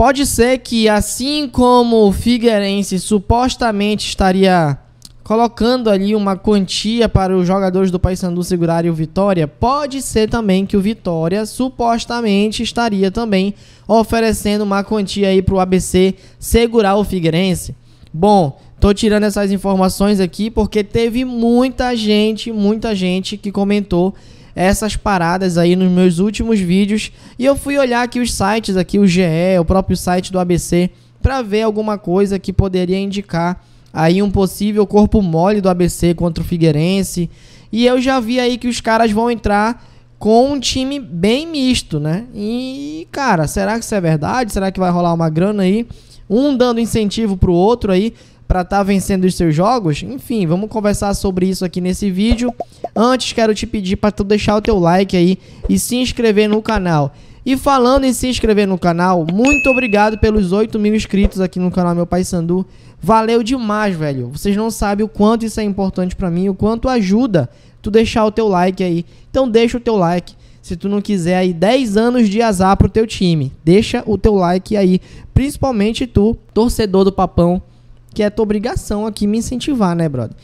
Pode ser que, assim como o Figueirense supostamente estaria colocando ali uma quantia para os jogadores do Paysandu segurarem o Vitória, pode ser também que o Vitória supostamente estaria também oferecendo uma quantia aí para o ABC segurar o Figueirense. Bom, tô tirando essas informações aqui porque teve muita gente, muita gente que comentou essas paradas aí nos meus últimos vídeos. E eu fui olhar aqui os sites, aqui o GE, o próprio site do ABC, para ver alguma coisa que poderia indicar aí um possível corpo mole do ABC contra o Figueirense. E eu já vi aí que os caras vão entrar com um time bem misto, né? E, cara, será que isso é verdade? Será que vai rolar uma grana aí? Um dando incentivo pro outro aí para estar tá vencendo os seus jogos? Enfim, vamos conversar sobre isso aqui nesse vídeo. Antes, quero te pedir para tu deixar o teu like aí e se inscrever no canal. E falando em se inscrever no canal, muito obrigado pelos 8 mil inscritos aqui no canal Meu Pai Sandu. Valeu demais, velho. Vocês não sabem o quanto isso é importante para mim, o quanto ajuda tu deixar o teu like aí. Então deixa o teu like. Se tu não quiser aí 10 anos de azar pro teu time, deixa o teu like aí, principalmente tu, torcedor do Papão, que é tua obrigação aqui me incentivar, né, brother?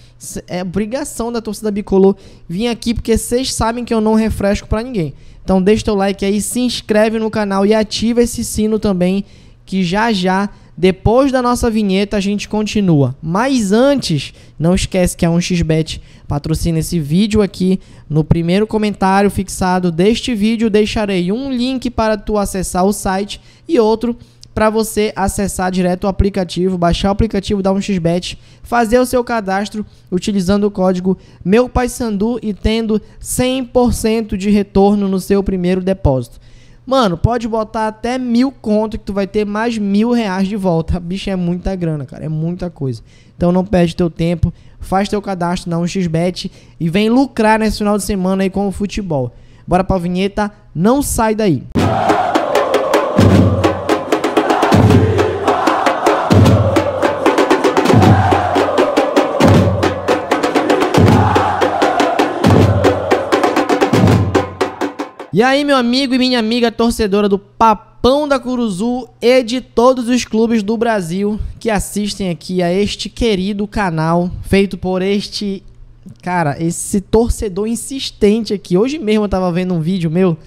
É obrigação da torcida bicolor vir aqui porque vocês sabem que eu não refresco para ninguém. Então deixa teu like aí, se inscreve no canal e ativa esse sino também, que já já depois da nossa vinheta a gente continua. Mas antes, não esquece que a 1xBet patrocina esse vídeo aqui. No primeiro comentário fixado deste vídeo, deixarei um link para tu acessar o site e outro para para você acessar direto o aplicativo, baixar o aplicativo da 1xBet, fazer o seu cadastro utilizando o código MeuPaysandu e tendo 100% de retorno no seu primeiro depósito. Mano, pode botar até mil conto que tu vai ter mais mil reais de volta. Bicho, é muita grana, cara. É muita coisa. Então não perde teu tempo. Faz teu cadastro na 1xBet e vem lucrar nesse final de semana aí com o futebol. Bora pra vinheta. Não sai daí. Música E aí, meu amigo e minha amiga torcedora do Papão da Curuzu e de todos os clubes do Brasil que assistem aqui a este querido canal feito por este cara, esse torcedor insistente aqui. Hoje mesmo eu tava vendo um vídeo meu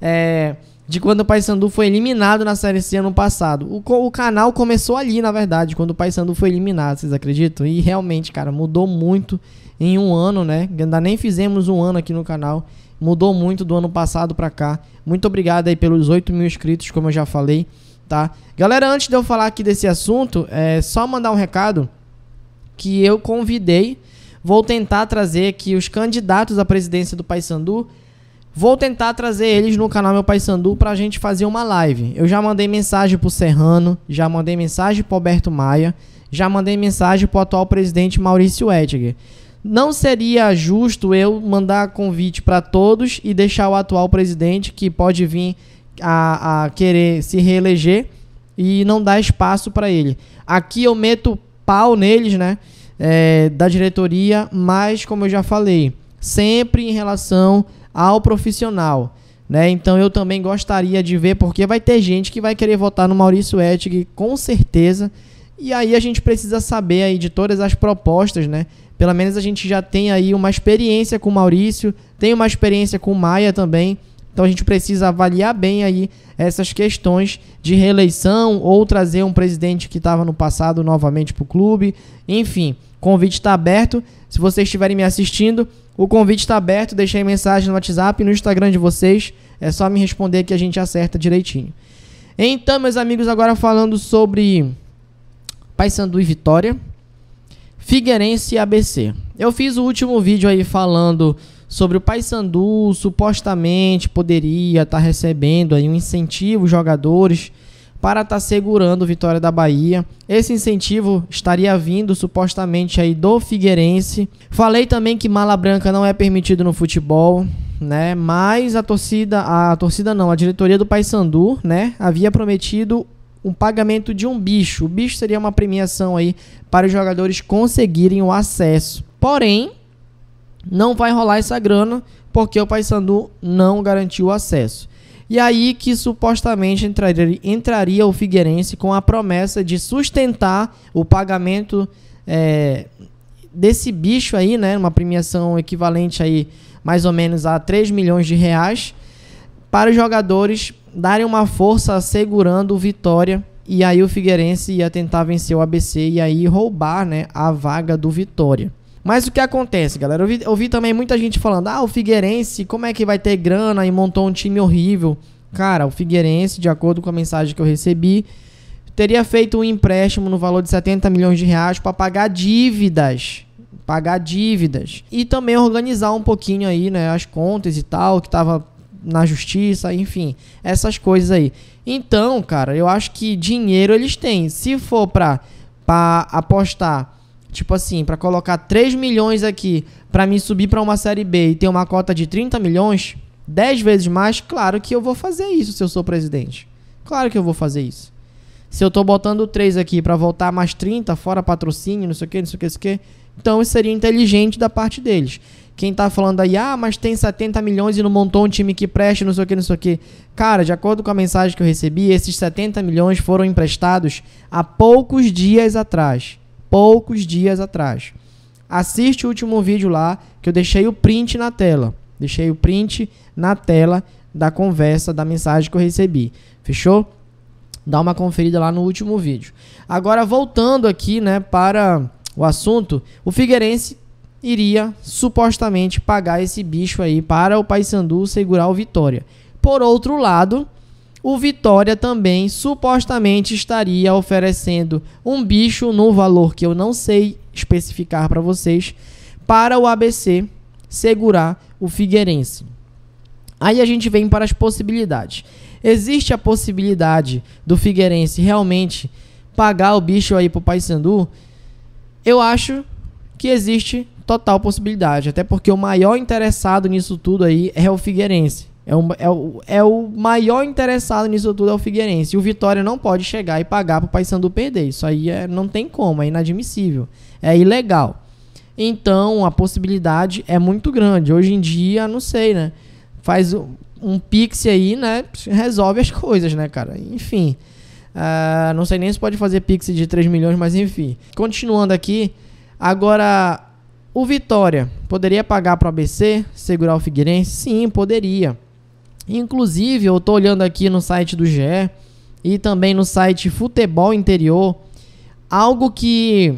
é, de quando o Paysandu foi eliminado na Série C ano passado. O, o canal começou ali, na verdade, quando o Paysandu foi eliminado, vocês acreditam? E realmente, cara, mudou muito em um ano, né? Ainda nem fizemos um ano aqui no canal mudou muito do ano passado para cá. Muito obrigado aí pelos 8 mil inscritos, como eu já falei, tá? Galera, antes de eu falar aqui desse assunto, é só mandar um recado que eu convidei, vou tentar trazer aqui os candidatos à presidência do Paysandu, vou tentar trazer eles no canal Meu Paysandu pra gente fazer uma live. Eu já mandei mensagem pro Serrano, já mandei mensagem pro Alberto Maia, já mandei mensagem pro atual presidente Maurício Edger não seria justo eu mandar convite para todos e deixar o atual presidente, que pode vir a, a querer se reeleger, e não dar espaço para ele. Aqui eu meto pau neles, né? É, da diretoria, mas como eu já falei, sempre em relação ao profissional. Né? Então eu também gostaria de ver, porque vai ter gente que vai querer votar no Maurício Ettig, com certeza. E aí a gente precisa saber aí de todas as propostas, né? Pelo menos a gente já tem aí uma experiência com o Maurício, tem uma experiência com o Maia também. Então a gente precisa avaliar bem aí essas questões de reeleição ou trazer um presidente que estava no passado novamente para o clube. Enfim, o convite está aberto. Se vocês estiverem me assistindo, o convite está aberto. Deixei mensagem no WhatsApp e no Instagram de vocês. É só me responder que a gente acerta direitinho. Então, meus amigos, agora falando sobre Paysandu e Vitória. Figueirense e ABC. Eu fiz o último vídeo aí falando sobre o Paysandu, supostamente poderia estar tá recebendo aí um incentivo jogadores para estar tá segurando a Vitória da Bahia. Esse incentivo estaria vindo supostamente aí do Figueirense. Falei também que mala branca não é permitido no futebol, né? Mas a torcida, a torcida não, a diretoria do Paysandu, né, havia prometido um pagamento de um bicho. O bicho seria uma premiação aí para os jogadores conseguirem o acesso. Porém, não vai rolar essa grana porque o Paysandu não garantiu o acesso. E aí que supostamente entraria, entraria o Figueirense com a promessa de sustentar o pagamento é, desse bicho aí, né? Uma premiação equivalente aí mais ou menos a 3 milhões de reais para os jogadores darem uma força assegurando o Vitória. E aí o Figueirense ia tentar vencer o ABC e aí roubar né, a vaga do Vitória. Mas o que acontece, galera? Eu vi, eu vi também muita gente falando: ah, o Figueirense, como é que vai ter grana e montou um time horrível? Cara, o Figueirense, de acordo com a mensagem que eu recebi, teria feito um empréstimo no valor de 70 milhões de reais para pagar dívidas. Pagar dívidas. E também organizar um pouquinho aí, né, as contas e tal, que tava na justiça, enfim, essas coisas aí. Então, cara, eu acho que dinheiro eles têm. Se for pra, pra apostar, tipo assim, para colocar 3 milhões aqui para me subir para uma série B e ter uma cota de 30 milhões, 10 vezes mais, claro que eu vou fazer isso se eu sou presidente. Claro que eu vou fazer isso. Se eu tô botando 3 aqui para voltar mais 30, fora patrocínio, não sei o que, não sei o que, não sei o que, então seria inteligente da parte deles. Quem tá falando aí, ah, mas tem 70 milhões e não montou um time que preste, não sei o que, não sei o que. Cara, de acordo com a mensagem que eu recebi, esses 70 milhões foram emprestados há poucos dias atrás. Poucos dias atrás. Assiste o último vídeo lá, que eu deixei o print na tela. Deixei o print na tela da conversa, da mensagem que eu recebi. Fechou? Dá uma conferida lá no último vídeo. Agora, voltando aqui, né, para o assunto, o Figueirense iria supostamente pagar esse bicho aí para o Paysandu segurar o Vitória. Por outro lado, o Vitória também supostamente estaria oferecendo um bicho no valor que eu não sei especificar para vocês para o ABC segurar o Figueirense. Aí a gente vem para as possibilidades. Existe a possibilidade do Figueirense realmente pagar o bicho aí para o Paysandu? Eu acho que existe total possibilidade, até porque o maior interessado nisso tudo aí é o Figueirense. É o, é, o, é o maior interessado nisso tudo é o Figueirense. E o Vitória não pode chegar e pagar pro Paysandu perder. Isso aí é, não tem como, é inadmissível. É ilegal. Então a possibilidade é muito grande. Hoje em dia, não sei, né? Faz um, um pix aí, né? Resolve as coisas, né, cara? Enfim. Uh, não sei nem se pode fazer pix de 3 milhões, mas enfim. Continuando aqui, Agora, o Vitória poderia pagar para o ABC, segurar o Figueirense? Sim, poderia. Inclusive, eu estou olhando aqui no site do GE e também no site Futebol Interior, algo que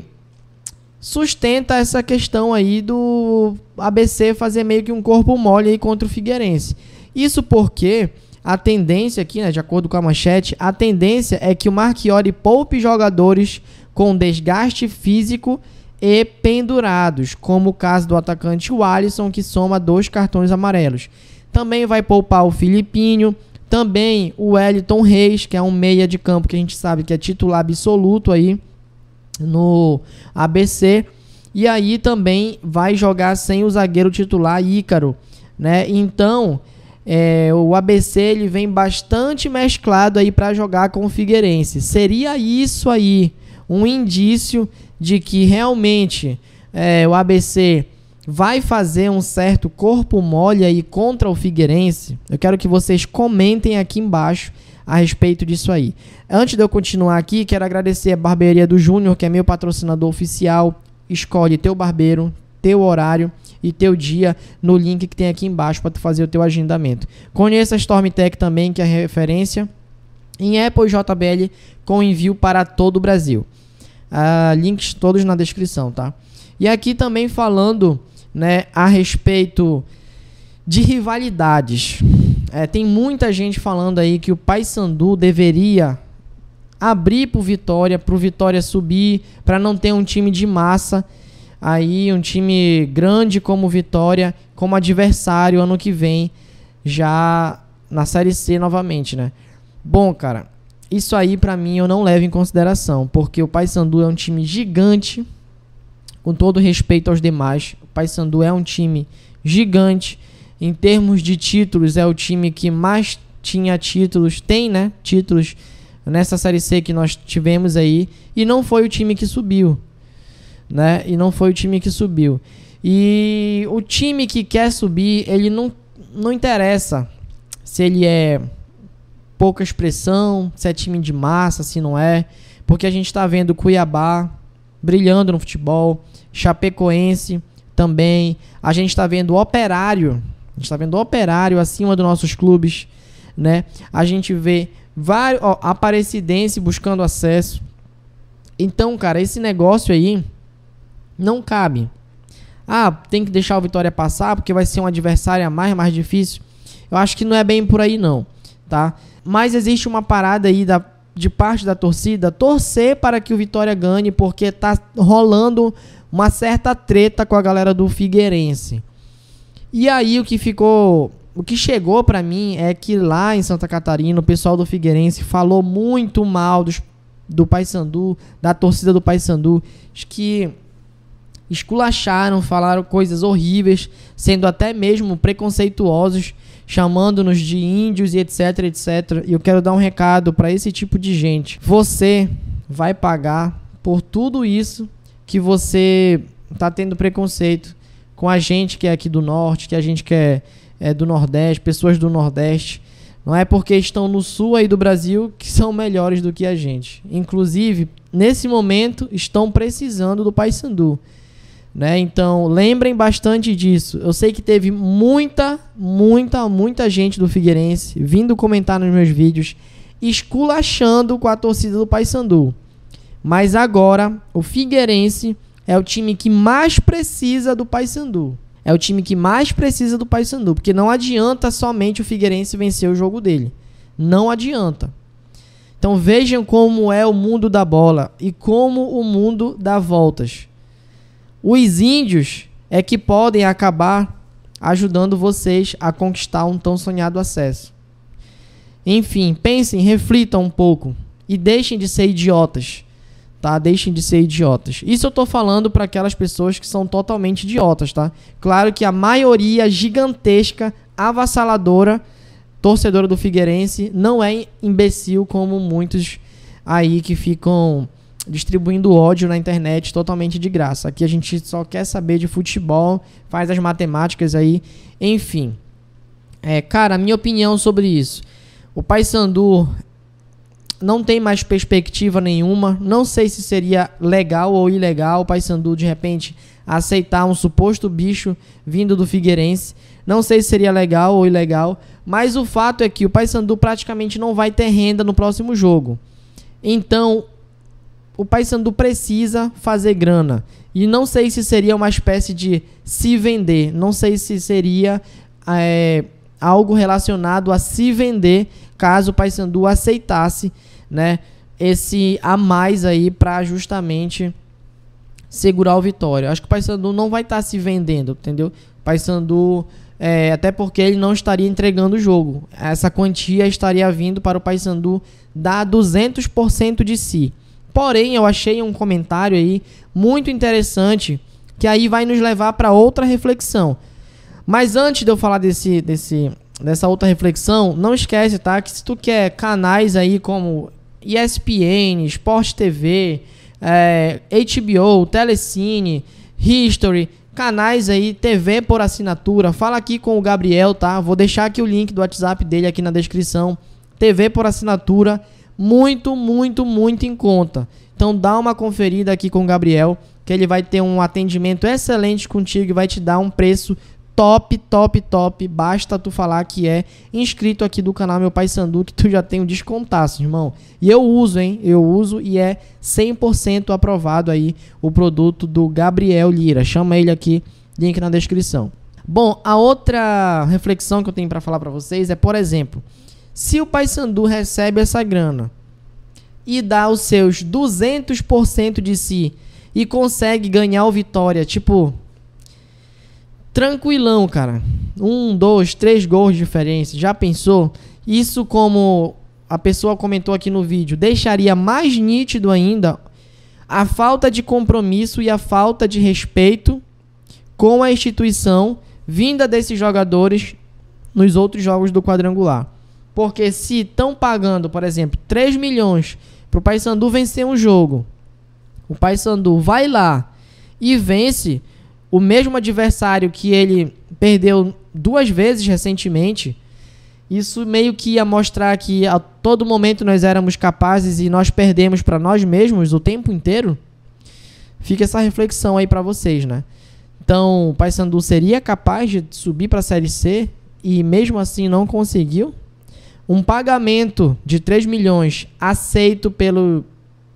sustenta essa questão aí do ABC fazer meio que um corpo mole aí contra o Figueirense. Isso porque a tendência aqui, né, de acordo com a manchete, a tendência é que o Marchiori poupe jogadores com desgaste físico e pendurados, como o caso do atacante Alisson, que soma dois cartões amarelos. Também vai poupar o Filipinho, também o Wellington Reis, que é um meia de campo que a gente sabe que é titular absoluto aí no ABC. E aí também vai jogar sem o zagueiro titular Ícaro, né? Então, é, o ABC ele vem bastante mesclado aí para jogar com o Figueirense. Seria isso aí um indício de que realmente é, o ABC vai fazer um certo corpo mole aí contra o Figueirense? Eu quero que vocês comentem aqui embaixo a respeito disso aí. Antes de eu continuar aqui, quero agradecer a Barbearia do Júnior, que é meu patrocinador oficial. Escolhe teu barbeiro, teu horário e teu dia no link que tem aqui embaixo para tu fazer o teu agendamento. Conheça a StormTech também, que é referência em Apple JBL com envio para todo o Brasil. Uh, links todos na descrição, tá? E aqui também falando né, a respeito de rivalidades. É, tem muita gente falando aí que o Paysandu deveria abrir pro Vitória, pro Vitória subir, para não ter um time de massa aí, um time grande como Vitória, como adversário ano que vem, já na Série C novamente, né? Bom, cara, isso aí para mim eu não levo em consideração, porque o Paysandu é um time gigante, com todo respeito aos demais. O Paysandu é um time gigante em termos de títulos, é o time que mais tinha títulos, tem, né? Títulos nessa série C que nós tivemos aí e não foi o time que subiu, né? E não foi o time que subiu. E o time que quer subir, ele não não interessa se ele é pouca expressão, se é time de massa, se não é. Porque a gente está vendo Cuiabá brilhando no futebol, Chapecoense também. A gente está vendo Operário, a gente está vendo Operário acima dos nossos clubes, né? A gente vê vários ó, Aparecidense buscando acesso. Então, cara, esse negócio aí não cabe. Ah, tem que deixar o Vitória passar porque vai ser um adversário a mais, mais difícil. Eu acho que não é bem por aí não, tá? Mas existe uma parada aí da, de parte da torcida torcer para que o Vitória ganhe, porque tá rolando uma certa treta com a galera do Figueirense. E aí o que ficou, o que chegou para mim é que lá em Santa Catarina o pessoal do Figueirense falou muito mal dos, do Paysandu, da torcida do Paysandu, que esculacharam, falaram coisas horríveis, sendo até mesmo preconceituosos chamando-nos de índios e etc, etc. E eu quero dar um recado para esse tipo de gente. Você vai pagar por tudo isso que você tá tendo preconceito com a gente que é aqui do norte, que a gente que é, é do nordeste, pessoas do nordeste. Não é porque estão no sul aí do Brasil que são melhores do que a gente. Inclusive, nesse momento, estão precisando do Paysandu. Né? Então, lembrem bastante disso. Eu sei que teve muita, muita, muita gente do Figueirense vindo comentar nos meus vídeos, esculachando com a torcida do Paysandu. Mas agora, o Figueirense é o time que mais precisa do Paysandu. É o time que mais precisa do Paysandu, porque não adianta somente o Figueirense vencer o jogo dele. Não adianta. Então vejam como é o mundo da bola e como o mundo dá voltas. Os índios é que podem acabar ajudando vocês a conquistar um tão sonhado acesso. Enfim, pensem, reflitam um pouco e deixem de ser idiotas, tá? Deixem de ser idiotas. Isso eu tô falando para aquelas pessoas que são totalmente idiotas, tá? Claro que a maioria gigantesca, avassaladora, torcedora do Figueirense não é imbecil como muitos aí que ficam distribuindo ódio na internet totalmente de graça. Aqui a gente só quer saber de futebol, faz as matemáticas aí, enfim. É, cara, minha opinião sobre isso. O Paysandu não tem mais perspectiva nenhuma. Não sei se seria legal ou ilegal o Paysandu de repente aceitar um suposto bicho vindo do Figueirense. Não sei se seria legal ou ilegal, mas o fato é que o Paysandu praticamente não vai ter renda no próximo jogo. Então, o Paysandu precisa fazer grana. E não sei se seria uma espécie de se vender. Não sei se seria é, algo relacionado a se vender caso o Paysandu aceitasse né, esse a mais aí para justamente segurar o Vitória. Acho que o Paysandu não vai estar tá se vendendo, entendeu? O Paysandu, é, eh, até porque ele não estaria entregando o jogo. Essa quantia estaria vindo para o Paysandu dar 200% de si. Porém, eu achei um comentário aí muito interessante que aí vai nos levar para outra reflexão. Mas antes de eu falar desse, desse, dessa outra reflexão, não esquece, tá? Que se tu quer canais aí como ESPN, Sport TV, é, eh, HBO, Telecine, History, canais aí, TV por assinatura, fala aqui com o Gabriel, tá? Vou deixar aqui o link do WhatsApp dele aqui na descrição. TV por assinatura muito, muito, muito em conta. Então dá uma conferida aqui com o Gabriel, que ele vai ter um atendimento excelente contigo e vai te dar um preço top, top, top. Basta tu falar que é inscrito aqui do canal Meu Pai Sandu, que tu já tem um descontaço, irmão. E eu uso, hein? Eu uso e é 100% aprovado aí o produto do Gabriel Lira. Chama ele aqui, link na descrição. Bom, a outra reflexão que eu tenho para falar para vocês é, por exemplo, se o Paysandu recebe essa grana e dá os seus 200% de si e consegue ganhar o Vitória, tipo, tranquilão, cara. Um, dois, três gols de diferença. Já pensou? Isso, como a pessoa comentou aqui no vídeo, deixaria mais nítido ainda a falta de compromisso e a falta de respeito com a instituição vinda desses jogadores nos outros jogos do quadrangular. Porque se estão pagando, por exemplo, 3 milhões para o Paysandu vencer um jogo, o Paysandu vai lá e vence o mesmo adversário que ele perdeu duas vezes recentemente, isso meio que ia mostrar que a todo momento nós éramos capazes e nós perdemos para nós mesmos o tempo inteiro? Fica essa reflexão aí para vocês, né? Então, o Paysandu seria capaz de subir para a Série C e mesmo assim não conseguiu? um pagamento de 3 milhões aceito pelo,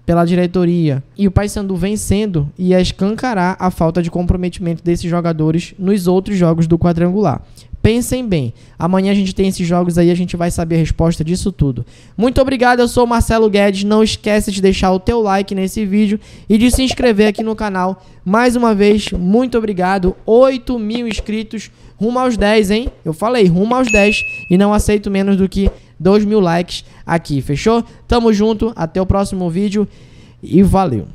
pela diretoria e o Paysandu vencendo ia escancarar a falta de comprometimento desses jogadores nos outros jogos do quadrangular. Pensem bem, amanhã a gente tem esses jogos aí, a gente vai saber a resposta disso tudo. Muito obrigado, eu sou o Marcelo Guedes, não esquece de deixar o teu like nesse vídeo e de se inscrever aqui no canal. Mais uma vez, muito obrigado, 8 mil inscritos, rumo aos 10, hein? Eu falei, rumo aos 10 e não aceito menos do que 2 mil likes aqui, fechou? Tamo junto, até o próximo vídeo e valeu!